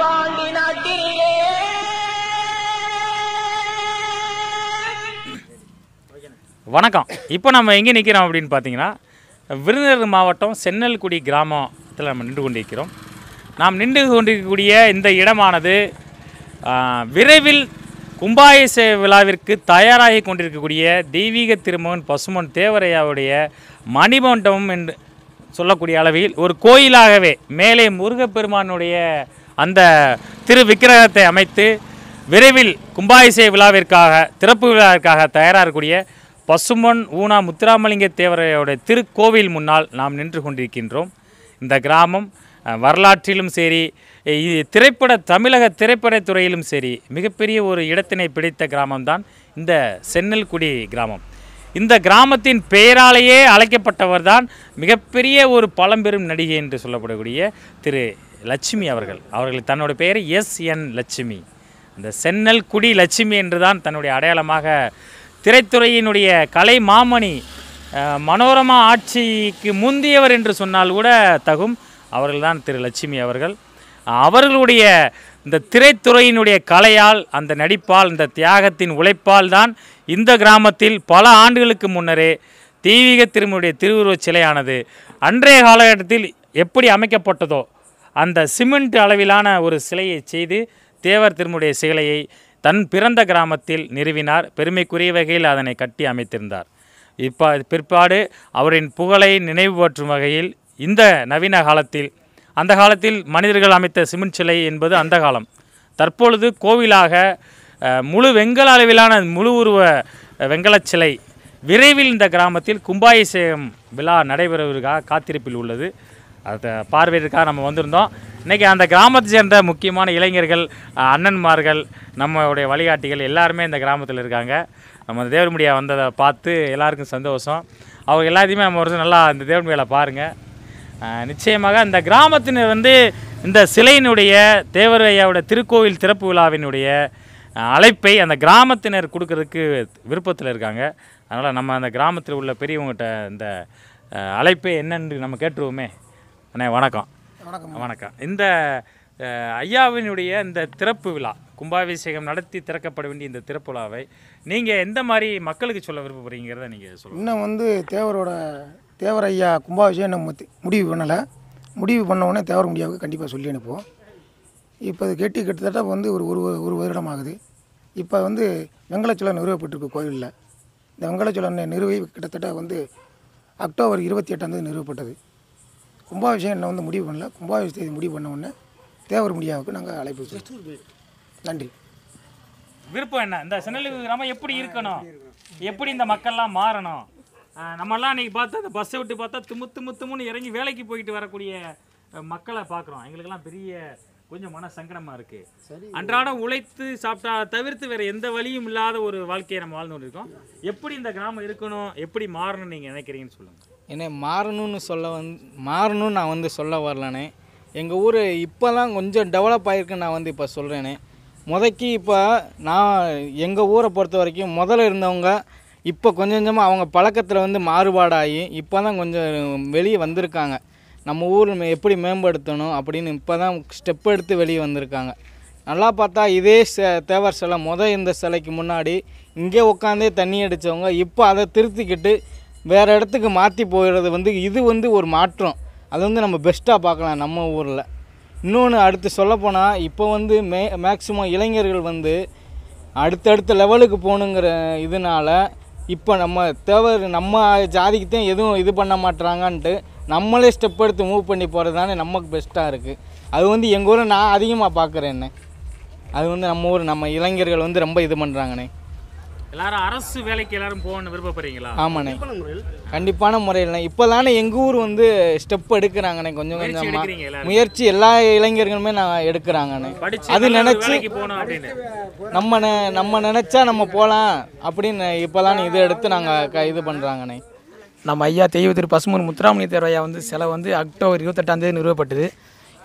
பாண்டி நாட்டிலே வணக்கம் இப்போ நம்ம எங்கே நிற்கிறோம் அப்படின்னு பார்த்தீங்கன்னா விருதுநகர் மாவட்டம் சென்னல்குடி கிராமத்தில் நம்ம நின்று கொண்டிருக்கிறோம் நாம் நின்று கொண்டிருக்கக்கூடிய இந்த இடமானது விரைவில் கும்பாயச விழாவிற்கு தயாராகி கொண்டிருக்கக்கூடிய தெய்வீக திருமகன் பசுமன் தேவரையாவுடைய மணிமண்டபம் என்று சொல்லக்கூடிய அளவில் ஒரு கோயிலாகவே மேலே முருகப்பெருமானுடைய அந்த திரு விக்கிரகத்தை அமைத்து விரைவில் கும்பாயிசை விழாவிற்காக திறப்பு விழாவிற்காக தயாராகக்கூடிய பசுமன் ஊனா முத்துராமலிங்க தேவரையோடைய திருக்கோவில் முன்னால் நாம் நின்று கொண்டிருக்கின்றோம் இந்த கிராமம் வரலாற்றிலும் சரி திரைப்பட தமிழக திரைப்படத்துறையிலும் சரி மிகப்பெரிய ஒரு இடத்தினை பிடித்த கிராமம்தான் இந்த சென்னல்குடி கிராமம் இந்த கிராமத்தின் பெயராலேயே அழைக்கப்பட்டவர் தான் மிகப்பெரிய ஒரு பழம்பெரும் நடிகை என்று சொல்லப்படக்கூடிய திரு லட்சுமி அவர்கள் அவர்கள் தன்னோட பெயர் எஸ் என் லட்சுமி அந்த சென்னல் குடி லட்சுமி என்று தான் தன்னுடைய அடையாளமாக திரைத்துறையினுடைய கலை மாமணி மனோரமா ஆட்சிக்கு முந்தியவர் என்று சொன்னால் கூட தகும் அவர்கள்தான் திரு லட்சுமி அவர்கள் அவர்களுடைய இந்த திரைத்துறையினுடைய கலையால் அந்த நடிப்பால் இந்த தியாகத்தின் உழைப்பால் தான் இந்த கிராமத்தில் பல ஆண்டுகளுக்கு முன்னரே தெய்வீக திருமணியுடைய திருவுருவச் சிலையானது அன்றைய காலகட்டத்தில் எப்படி அமைக்கப்பட்டதோ அந்த சிமெண்ட் அளவிலான ஒரு சிலையை செய்து தேவர் திருமுடைய சிலையை தன் பிறந்த கிராமத்தில் நிறுவினார் பெருமைக்குரிய வகையில் அதனை கட்டி அமைத்திருந்தார் இப்போ பிற்பாடு அவரின் புகழை நினைவுபற்றும் வகையில் இந்த நவீன காலத்தில் அந்த காலத்தில் மனிதர்கள் அமைத்த சிமெண்ட் சிலை என்பது அந்த காலம் தற்பொழுது கோவிலாக முழு வெங்கல அளவிலான முழு உருவ வெங்கலச் சிலை விரைவில் இந்த கிராமத்தில் கும்பாயிசேகம் விழா நடைபெறுவதற்காக காத்திருப்பில் உள்ளது அதை பார்வையிற்காக நம்ம வந்திருந்தோம் இன்றைக்கி அந்த கிராமத்தை சேர்ந்த முக்கியமான இளைஞர்கள் அண்ணன்மார்கள் நம்மளுடைய வழிகாட்டிகள் எல்லாருமே இந்த கிராமத்தில் இருக்காங்க நம்ம தேவர் வந்ததை பார்த்து எல்லாருக்கும் சந்தோஷம் அவங்க எல்லாத்தையுமே நம்ம ஒரு நல்லா இந்த தேவர் பாருங்கள் நிச்சயமாக அந்த கிராமத்தினர் வந்து இந்த சிலையினுடைய தேவரையாவோட திருக்கோவில் திறப்பு விழாவினுடைய அழைப்பை அந்த கிராமத்தினர் கொடுக்கறதுக்கு விருப்பத்தில் இருக்காங்க அதனால் நம்ம அந்த கிராமத்தில் உள்ள பெரியவங்ககிட்ட இந்த அழைப்பை என்னென்று நம்ம கேட்டுருவோமே அண்ணே வணக்கம் வணக்கம் வணக்கம் இந்த ஐயாவினுடைய இந்த திறப்பு விழா கும்பாபிஷேகம் நடத்தி திறக்கப்பட வேண்டிய இந்த திறப்பு விழாவை நீங்கள் எந்த மாதிரி மக்களுக்கு சொல்ல விருப்பப்படுறீங்கிறத நீங்கள் சொல்லுங்கள் இன்னும் வந்து தேவரோட தேவர் ஐயா கும்பாபிஷேகம் நம்ம முடிவு பண்ணலை முடிவு பண்ணவுடனே தேவர் முடியாவுக்கு கண்டிப்பாக சொல்லி அனுப்புவோம் இப்போ அது கெட்டி கிட்டத்தட்ட வந்து ஒரு ஒரு ஒரு வருடம் ஆகுது இப்போ வந்து வெங்கலச்சோழன் நிறுவப்பட்டிருக்கு கோயிலில் இந்த வெங்கலச்சோழன் நிறுவி கிட்டத்தட்ட வந்து அக்டோபர் இருபத்தி தேதி நிறுவப்பட்டது கும்பாபிஷேகம் வந்து முடிவு பண்ணல கும்பாபிஷேகத்தை முடிவு பண்ண உடனே தேவர் முடியாவுக்கு நாங்கள் அழைப்பு நன்றி விருப்பம் என்ன இந்த கிராமம் எப்படி இருக்கணும் எப்படி இந்த மக்கள்லாம் மாறணும் நம்மளாம் அன்றைக்கி பார்த்தா அந்த பஸ்ஸை விட்டு பார்த்தா தும்மு தும்மு இறங்கி வேலைக்கு போயிட்டு வரக்கூடிய மக்களை பார்க்குறோம் எங்களுக்கெல்லாம் பெரிய கொஞ்சம் மன சங்கடமாக இருக்குது அன்றாடம் உழைத்து சாப்பிட்டா தவிர்த்து வேறு எந்த வழியும் இல்லாத ஒரு வாழ்க்கையை நம்ம வாழ்ந்து இருக்கோம் எப்படி இந்த கிராமம் இருக்கணும் எப்படி மாறணும்னு நீங்கள் நினைக்கிறீங்கன்னு சொல்லுங்கள் என்ன மாறணும்னு சொல்ல வந் மாறணும்னு நான் வந்து சொல்ல வரலனே எங்கள் ஊர் தான் கொஞ்சம் டெவலப் ஆகிருக்குன்னு நான் வந்து இப்போ சொல்கிறேனே முதக்கி இப்போ நான் எங்கள் ஊரை பொறுத்த வரைக்கும் முதல்ல இருந்தவங்க இப்போ கொஞ்சம் கொஞ்சமாக அவங்க பழக்கத்தில் வந்து மாறுபாடாகி இப்போ தான் கொஞ்சம் வெளியே வந்திருக்காங்க நம்ம ஊர் எப்படி மேம்படுத்தணும் அப்படின்னு இப்போ தான் ஸ்டெப் எடுத்து வெளியே வந்திருக்காங்க நல்லா பார்த்தா இதே தேவர் சிலை மொதல் இந்த சிலைக்கு முன்னாடி இங்கே உட்காந்தே தண்ணி அடித்தவங்க இப்போ அதை திருத்திக்கிட்டு வேறு இடத்துக்கு மாற்றி போயிடுறது வந்து இது வந்து ஒரு மாற்றம் அது வந்து நம்ம பெஸ்ட்டாக பார்க்கலாம் நம்ம ஊரில் இன்னொன்று அடுத்து சொல்லப்போனால் இப்போ வந்து மே மேக்சிமம் இளைஞர்கள் வந்து அடுத்தடுத்த லெவலுக்கு போகணுங்கிற இதனால் இப்போ நம்ம தேவை நம்ம ஜாதிக்கு தான் எதுவும் இது பண்ண மாட்டுறாங்கன்ட்டு நம்மளே ஸ்டெப் எடுத்து மூவ் பண்ணி போகிறது தானே நமக்கு பெஸ்ட்டாக இருக்குது அது வந்து எங்கள் ஊரை நான் அதிகமாக பார்க்குறேன் என்ன அது வந்து நம்ம ஊர் நம்ம இளைஞர்கள் வந்து ரொம்ப இது பண்ணுறாங்கண்ணே எல்லாரும் அரசு வேலைக்கு எல்லாரும் போகணும் விருப்பப்படுறீங்களா ஆமாண்ணே கண்டிப்பான முறையில் இப்போதானே எங்கள் ஊர் வந்து ஸ்டெப் எடுக்கிறாங்கண்ணே கொஞ்சம் கொஞ்சமாக முயற்சி எல்லா இளைஞர்களுமே நான் எடுக்கிறாங்கண்ணே அது நினச்சி நம்ம நம்ம நினச்சா நம்ம போகலாம் அப்படின்னு இப்போதான் இதை எடுத்து நாங்கள் க இது பண்ணுறாங்கண்ணே நம்ம ஐயா தெய்வ திரு பசுமன் முத்துராமணி தேவையா வந்து சிலை வந்து அக்டோபர் இருபத்தெட்டாம் தேதி நிறுவப்பட்டது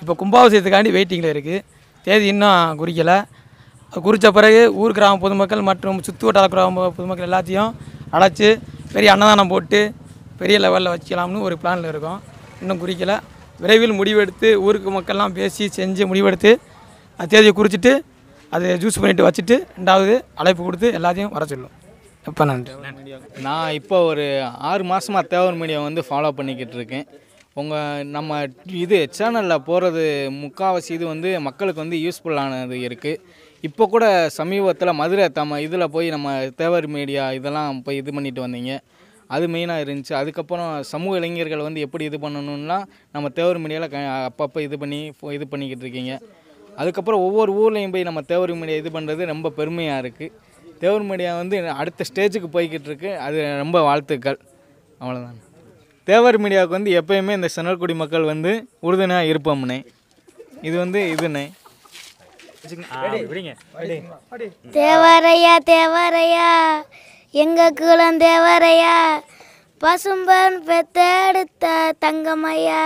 இப்போ கும்பாபிஷேகத்துக்காண்டி வெயிட்டிங்கில் இருக்குது தேதி இன்னும் குறிக்கலை குறித்த பிறகு ஊர் கிராம பொதுமக்கள் மற்றும் சுற்றுவட்டார கிராம பொதுமக்கள் எல்லாத்தையும் அழைச்சி பெரிய அன்னதானம் போட்டு பெரிய லெவலில் வச்சுக்கலாம்னு ஒரு பிளானில் இருக்கோம் இன்னும் குறிக்கல விரைவில் முடிவெடுத்து ஊருக்கு மக்கள்லாம் பேசி செஞ்சு முடிவெடுத்து தேதியை குறிச்சிட்டு அதை ஜூஸ் பண்ணிவிட்டு வச்சுட்டு ரெண்டாவது அழைப்பு கொடுத்து எல்லாத்தையும் வர சொல்லும் எப்போ நன்றி நான் இப்போ ஒரு ஆறு மாதமாக தேவர் மீடியா வந்து ஃபாலோ பண்ணிக்கிட்டு இருக்கேன் உங்கள் நம்ம இது சேனலில் போகிறது முக்காவாசி இது வந்து மக்களுக்கு வந்து யூஸ்ஃபுல்லானது இருக்குது இப்போ கூட சமீபத்தில் மதுரை தம்ம இதில் போய் நம்ம தேவர் மீடியா இதெல்லாம் போய் இது பண்ணிட்டு வந்தீங்க அது மெயினாக இருந்துச்சு அதுக்கப்புறம் சமூக இளைஞர்கள் வந்து எப்படி இது பண்ணணுன்னா நம்ம தேவர் மீடியாவில் க அப்பப்போ இது பண்ணி இது பண்ணிக்கிட்டு இருக்கீங்க அதுக்கப்புறம் ஒவ்வொரு ஊர்லேயும் போய் நம்ம தேவர் மீடியா இது பண்ணுறது ரொம்ப பெருமையாக இருக்குது தேவர் மீடியா வந்து அடுத்த ஸ்டேஜுக்கு போய்கிட்டு இருக்கு அது ரொம்ப வாழ்த்துக்கள் அவ்வளோதான் தேவர் மீடியாவுக்கு வந்து எப்போயுமே இந்த சென்னல்குடி மக்கள் வந்து உறுதுணையாக இருப்போம்னே இது வந்து இதுண்ணே தேவரையா தேவரையா எங்க குலம் தேவரையா பசும்பன் பெத்தெடுத்த தங்கமையா